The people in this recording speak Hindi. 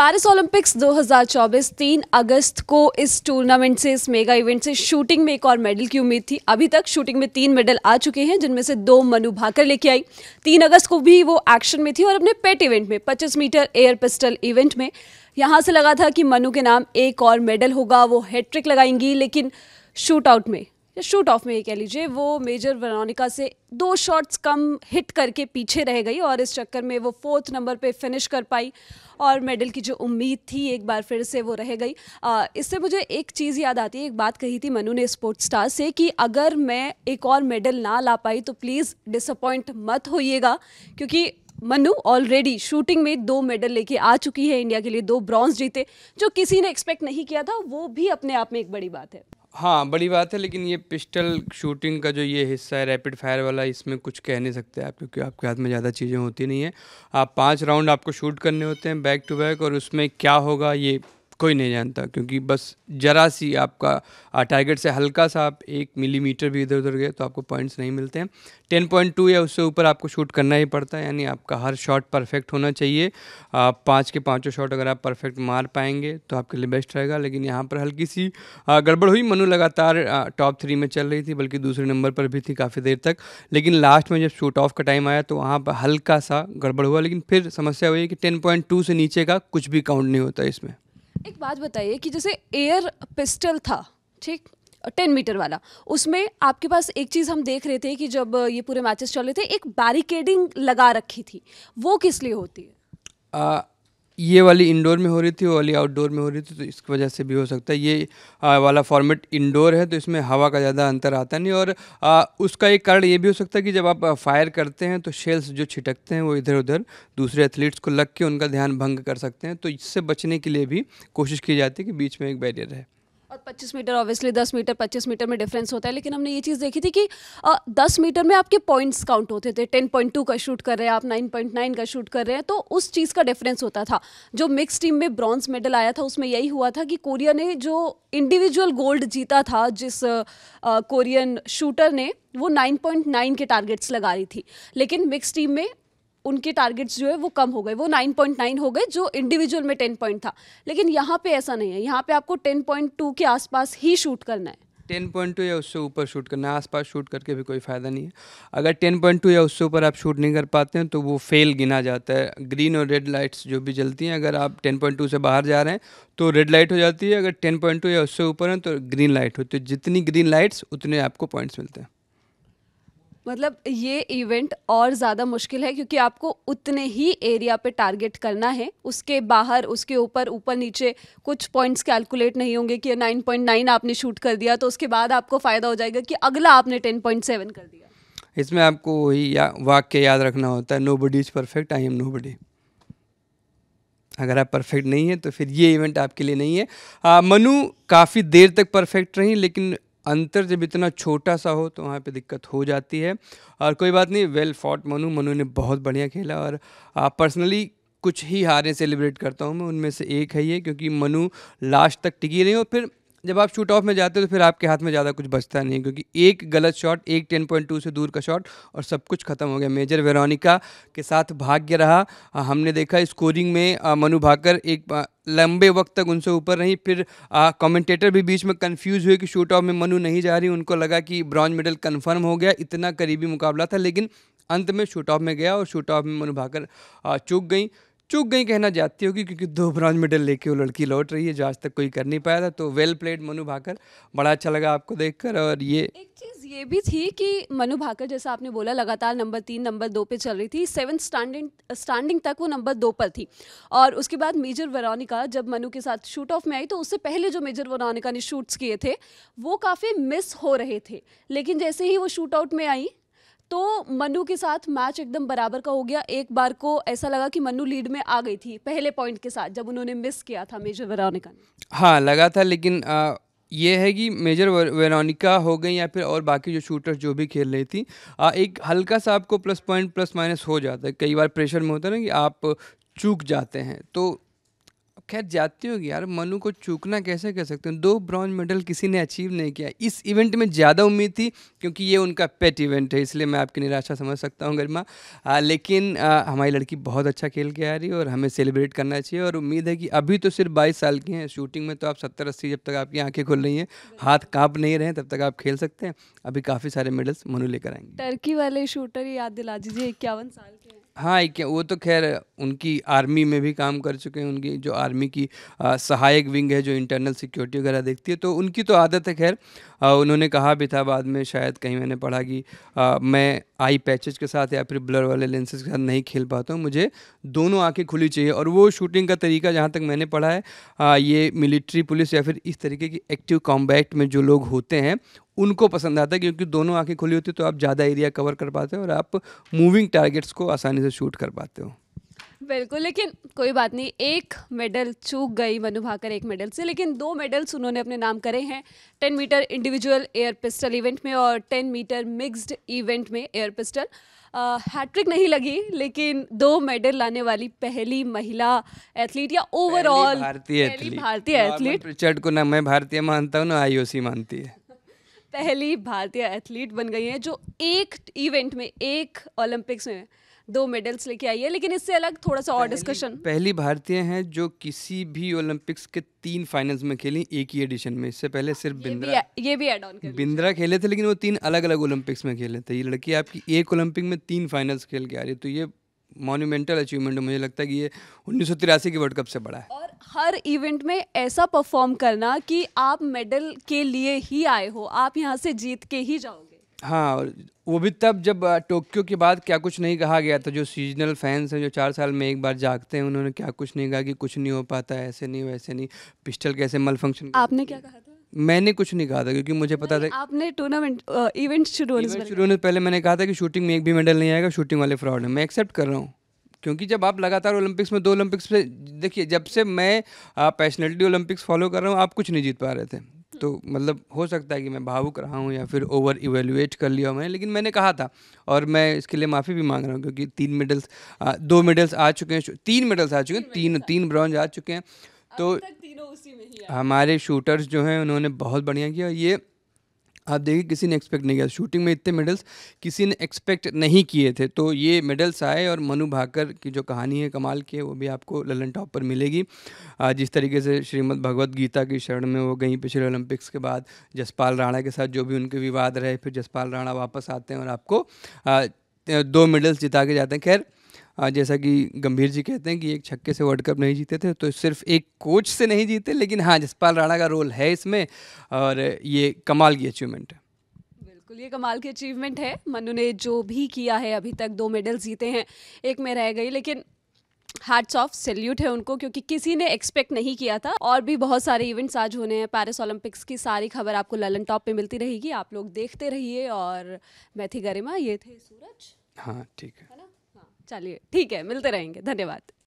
पेरिस ओलंपिक्स 2024 3 अगस्त को इस टूर्नामेंट से इस मेगा इवेंट से शूटिंग में एक और मेडल की उम्मीद थी अभी तक शूटिंग में तीन मेडल आ चुके हैं जिनमें से दो मनु भाकर लेके आई तीन अगस्त को भी वो एक्शन में थी और अपने पेट इवेंट में 25 मीटर एयर पिस्टल इवेंट में यहाँ से लगा था कि मनु के नाम एक और मेडल होगा वो हैट्रिक लगाएंगी लेकिन शूट आउट में या शूट ऑफ में ये कह लीजिए वो मेजर वेरोनिका से दो शॉट्स कम हिट करके पीछे रह गई और इस चक्कर में वो फोर्थ नंबर पे फिनिश कर पाई और मेडल की जो उम्मीद थी एक बार फिर से वो रह गई इससे मुझे एक चीज़ याद आती है एक बात कही थी मनु ने स्पोर्ट्स स्टार से कि अगर मैं एक और मेडल ना ला पाई तो प्लीज़ डिसअपॉइंट मत होइएगा क्योंकि मनु ऑलरेडी शूटिंग में दो मेडल लेके आ चुकी है इंडिया के लिए दो ब्रॉन्ज जीते जो किसी ने एक्सपेक्ट नहीं किया था वो भी अपने आप में एक बड़ी बात है हाँ, बड़ी बात है लेकिन ये पिस्टल शूटिंग का जो ये हिस्सा है रैपिड फायर वाला इसमें कुछ कह नहीं सकते आप क्योंकि आपके हाथ में ज़्यादा चीज़ें होती नहीं हैं आप पांच राउंड आपको शूट करने होते हैं बैक टू बैक और उसमें क्या होगा ये कोई नहीं जानता क्योंकि बस ज़रा सी आपका टारगेट से हल्का सा आप एक मिलीमीटर भी इधर उधर गए तो आपको पॉइंट्स नहीं मिलते हैं टेन पॉइंट टू या उससे ऊपर आपको शूट करना ही पड़ता है यानी आपका हर शॉट परफेक्ट होना चाहिए आप पाँच के पाँचों शॉट अगर आप परफेक्ट मार पाएंगे तो आपके लिए बेस्ट रहेगा लेकिन यहाँ पर हल्की सी गड़बड़ हुई मनु लगातार टॉप थ्री में चल रही थी बल्कि दूसरे नंबर पर भी थी काफ़ी देर तक लेकिन लास्ट में जब शूट ऑफ का टाइम आया तो वहाँ पर हल्का सा गड़बड़ हुआ लेकिन फिर समस्या हुई कि टेन पॉइंट टू से नीचे का कुछ भी काउंट नहीं होता इसमें एक बात बताइए कि जैसे एयर पिस्टल था ठीक टेन मीटर वाला उसमें आपके पास एक चीज़ हम देख रहे थे कि जब ये पूरे मैचेस चल रहे थे एक बैरिकेडिंग लगा रखी थी वो किस लिए होती है ये वाली इंडोर में हो रही थी वो वाली आउटडोर में हो रही थी तो इसकी वजह से भी हो सकता है ये आ, वाला फॉर्मेट इंडोर है तो इसमें हवा का ज़्यादा अंतर आता नहीं और आ, उसका एक कारण ये भी हो सकता है कि जब आप फायर करते हैं तो शेल्स जो छिटकते हैं वो इधर उधर दूसरे एथलीट्स को लग के उनका ध्यान भंग कर सकते हैं तो इससे बचने के लिए भी कोशिश की जाती है कि बीच में एक बैरियर है और 25 मीटर ऑब्वियसली 10 मीटर 25 मीटर में डिफरेंस होता है लेकिन हमने ये चीज़ देखी थी कि आ, 10 मीटर में आपके पॉइंट्स काउंट होते थे 10.2 का शूट कर रहे हैं आप 9.9 का शूट कर रहे हैं तो उस चीज़ का डिफरेंस होता था जो मिक्स टीम में ब्रॉन्ज मेडल आया था उसमें यही हुआ था कि कोरिया ने जो इंडिविजुअल गोल्ड जीता था जिस कोरियन शूटर ने वो 9.9 के टारगेट्स लगा रही थी लेकिन मिक्स टीम में उनके टारगेट्स जो है वो कम हो गए वो 9.9 हो गए जो इंडिविजुअल में 10 पॉइंट था लेकिन यहाँ पे ऐसा नहीं है यहाँ पे आपको 10.2 के आसपास ही शूट करना है टेन पॉइंट टू या उससे ऊपर शूट करना आस पास शूट करके भी कोई फ़ायदा नहीं है अगर टेन पॉइंट टू या उससे ऊपर आप शूट नहीं कर पाते हैं तो वो फेल गिना जाता है ग्रीन और रेड लाइट्स जो भी जलती हैं अगर आप टेन पॉइंट टू से बाहर जा रहे हैं तो रेड लाइट हो जाती है अगर टेन पॉइंट टू या उससे ऊपर हैं तो ग्रीन लाइट होती है जितनी ग्रीन लाइट्स उतने आपको पॉइंट्स मिलते हैं मतलब ये इवेंट और ज़्यादा मुश्किल है क्योंकि आपको उतने ही एरिया पे टारगेट करना है उसके बाहर उसके ऊपर ऊपर नीचे कुछ पॉइंट्स कैलकुलेट नहीं होंगे कि 9.9 आपने शूट कर दिया तो उसके बाद आपको फ़ायदा हो जाएगा कि अगला आपने 10.7 कर दिया इसमें आपको वही या, वाक्य याद रखना होता है nobody is perfect I am nobody अगर आप परफेक्ट नहीं है तो फिर ये इवेंट आपके लिए नहीं है आ, मनु काफ़ी देर तक परफेक्ट रही लेकिन अंतर जब इतना छोटा सा हो तो वहाँ पे दिक्कत हो जाती है और कोई बात नहीं वेल फॉट मनु मनु ने बहुत बढ़िया खेला और पर्सनली कुछ ही हारें सेलिब्रेट करता हूँ मैं उनमें से एक है ये क्योंकि मनु लास्ट तक टिकी रही और फिर जब आप शूट ऑफ में जाते हो तो फिर आपके हाथ में ज़्यादा कुछ बचता नहीं है क्योंकि एक गलत शॉट एक टेन पॉइंट टू से दूर का शॉट और सब कुछ खत्म हो गया मेजर वेरोनिका के साथ भाग्य रहा हमने देखा स्कोरिंग में मनु भाकर एक लंबे वक्त तक उनसे ऊपर रही फिर कमेंटेटर भी बीच में कंफ्यूज हुए कि शूट ऑफ में मनु नहीं जा रही उनको लगा कि ब्रॉन्ज मेडल कंफर्म हो गया इतना करीबी मुकाबला था लेकिन अंत में शूट ऑफ में गया और शूट ऑफ में मनु भाकर चूक गई चूक गई कहना जाती होगी क्योंकि दो ब्रॉन्ज मेडल लेके वो लड़की लौट रही है जो आज तक कोई कर नहीं पाया था तो वेल प्लेड मनु भाकर बड़ा अच्छा लगा आपको देखकर और ये एक चीज़ ये भी थी कि मनु भाकर जैसा आपने बोला लगातार नंबर तीन नंबर दो पे चल रही थी सेवन स्टैंडिंग स्टैंडिंग तक वो नंबर दो पर थी और उसके बाद मेजर वरानिका जब मनु के साथ शूट ऑफ में आई तो उससे पहले जो मेजर वरानिका ने शूट्स किए थे वो काफ़ी मिस हो रहे थे लेकिन जैसे ही वो शूट आउट में आई तो मनु के साथ मैच एकदम बराबर का हो गया एक बार को ऐसा लगा कि मनु लीड में आ गई थी पहले पॉइंट के साथ जब उन्होंने मिस किया था मेजर वरानिका ने हाँ लगा था लेकिन आ... ये है कि मेजर वेरोनिका हो गई या फिर और बाकी जो शूटर्स जो भी खेल रही थी आ, एक हल्का सा आपको प्लस पॉइंट प्लस माइनस हो जाता है कई बार प्रेशर में होता है ना कि आप चूक जाते हैं तो खैर जाती होगी यार मनु को चूकना कैसे कह सकते हैं दो ब्रॉन्ज मेडल किसी ने अचीव नहीं किया इस इवेंट में ज़्यादा उम्मीद थी क्योंकि ये उनका पेट इवेंट है इसलिए मैं आपकी निराशा समझ सकता हूँ गरिमा लेकिन आ, हमारी लड़की बहुत अच्छा खेल के आ रही है और हमें सेलिब्रेट करना चाहिए और उम्मीद है कि अभी तो सिर्फ बाईस साल की हैं शूटिंग में तो आप सत्तर अस्सी जब तक आपकी आँखें खुल रही हैं हाथ काँप नहीं रहे तब तक आप खेल सकते हैं अभी काफ़ी सारे मेडल्स मनु लेकर आएंगे टर्की वाले शूटर याद दिला दीजिए इक्यावन साल के हाँ एक वो तो खैर उनकी आर्मी में भी काम कर चुके हैं उनकी जो आर्मी की आ, सहायक विंग है जो इंटरनल सिक्योरिटी वगैरह देखती है तो उनकी तो आदत है खैर उन्होंने कहा भी था बाद में शायद कहीं मैंने पढ़ा कि आ, मैं आई पैचेज के साथ या फिर ब्लर वाले लेंसेज के साथ नहीं खेल पाता हूँ मुझे दोनों आँखें खुली चाहिए और वो शूटिंग का तरीका जहाँ तक मैंने पढ़ा है आ, ये मिलिट्री पुलिस या फिर इस तरीके की एक्टिव कॉम्बैक्ट में जो लोग होते हैं उनको पसंद आता है क्योंकि दोनों आंखें खुली होती है तो आप ज़्यादा एरिया कवर कर पाते हो और आप मूविंग टारगेट्स को आसानी से शूट कर पाते हो बिल्कुल लेकिन कोई बात नहीं एक मेडल चूक गई मनु भाकर एक मेडल से लेकिन दो मेडल्स उन्होंने अपने नाम करे हैं ten metre individual air pistol event में और टेन मीटर मिक्स्ड इवेंट में एयर पिस्टल हैट्रिक नहीं लगी लेकिन दो मेडल लाने वाली पहली महिला एथलीट या ओवरऑल भारतीय एथलीट भारतीय एथलीट रिचर्ड को ना मैं भारतीय मानता हूँ ना आईओसी मानती है पहली भारतीय एथलीट बन गई हैं जो एक इवेंट में एक ओलंपिक्स में दो मेडल्स लेके आई है लेकिन इससे अलग थोड़ा सा और डिस्कशन पहली भारतीय हैं जो किसी भी ओलंपिक्स के तीन फाइनल्स में खेली एक ही एडिशन में इससे पहले हाँ, सिर्फ बिंद्रा ये भी एड ऑन बिंद्रा खेले थे लेकिन वो तीन अलग अलग ओलंपिक्स में खेले थे ये लड़की आपकी एक ओलंपिक में तीन फाइनल्स खेल के आ रही है तो ये मॉन्यूमेंटल अचीवमेंट मुझे लगता है कि ये उन्नीस की वर्ल्ड कप से बड़ा है हर इवेंट में ऐसा परफॉर्म करना कि आप मेडल के लिए ही आए हो आप यहाँ से जीत के ही जाओगे हाँ और वो भी तब जब टोक्यो के बाद क्या कुछ नहीं कहा गया था जो सीजनल फैंस हैं जो चार साल में एक बार जागते हैं उन्होंने क्या कुछ नहीं कहा कि कुछ नहीं हो पाता ऐसे नहीं वैसे नहीं पिस्टल कैसे मल फंक्शन आपने क्या कहा था मैंने कुछ नहीं कहा था क्योंकि मुझे पता था आपने टूर्नामेंट इवेंट शुरू होने से पहले मैंने कहा था कि शूटिंग में एक भी मेडल नहीं आएगा शूटिंग वाले फ्रॉड है मैं एक्सेप्ट कर रहा हूँ क्योंकि जब आप लगातार ओलंपिक्स में दो ओलंपिक्स में देखिए जब से मैं पर्सनैलिटी ओलंपिक्स फॉलो कर रहा हूँ आप कुछ नहीं जीत पा रहे थे तो मतलब हो सकता है कि मैं भावुक रहा हूँ या फिर ओवर इवेल्युएट कर लिया मैंने लेकिन मैंने कहा था और मैं इसके लिए माफ़ी भी मांग रहा हूँ क्योंकि तीन मेडल्स दो मेडल्स आ चुके हैं तीन मेडल्स आ चुके हैं तीन तीन ब्रॉन्ज आ चुके हैं तो हमारे शूटर्स जो हैं उन्होंने बहुत बढ़िया किया ये आप देखिए किसी ने एक्सपेक्ट नहीं किया शूटिंग में इतने मेडल्स किसी ने एक्सपेक्ट नहीं किए थे तो ये मेडल्स आए और मनु भाकर की जो कहानी है कमाल की वो भी आपको ललन टॉप पर मिलेगी जिस तरीके से श्रीमद भगवत गीता की शरण में वो गई पिछले ओलंपिक्स के बाद जसपाल राणा के साथ जो भी उनके विवाद रहे फिर जसपाल राणा वापस आते हैं और आपको दो मेडल्स जिता के जाते हैं खैर जैसा कि गंभीर जी कहते हैं कि एक छक्के से वर्ल्ड कप नहीं जीते थे तो सिर्फ एक कोच से नहीं जीते लेकिन हाँ जसपाल राणा का रोल है इसमें और ये कमाल की अचीवमेंट है बिल्कुल ये कमाल की अचीवमेंट है मनु ने जो भी किया है अभी तक दो मेडल जीते हैं एक में रह गई लेकिन हार्ट्स ऑफ सेल्यूट है उनको क्योंकि किसी ने एक्सपेक्ट नहीं किया था और भी बहुत सारे इवेंट्स आज होने हैं पेरिस ओलंपिक्स की सारी खबर आपको ललन टॉप पे मिलती रहेगी आप लोग देखते रहिए और मैथी गरिमा ये थे सूरज हाँ ठीक है ना चलिए ठीक है मिलते रहेंगे धन्यवाद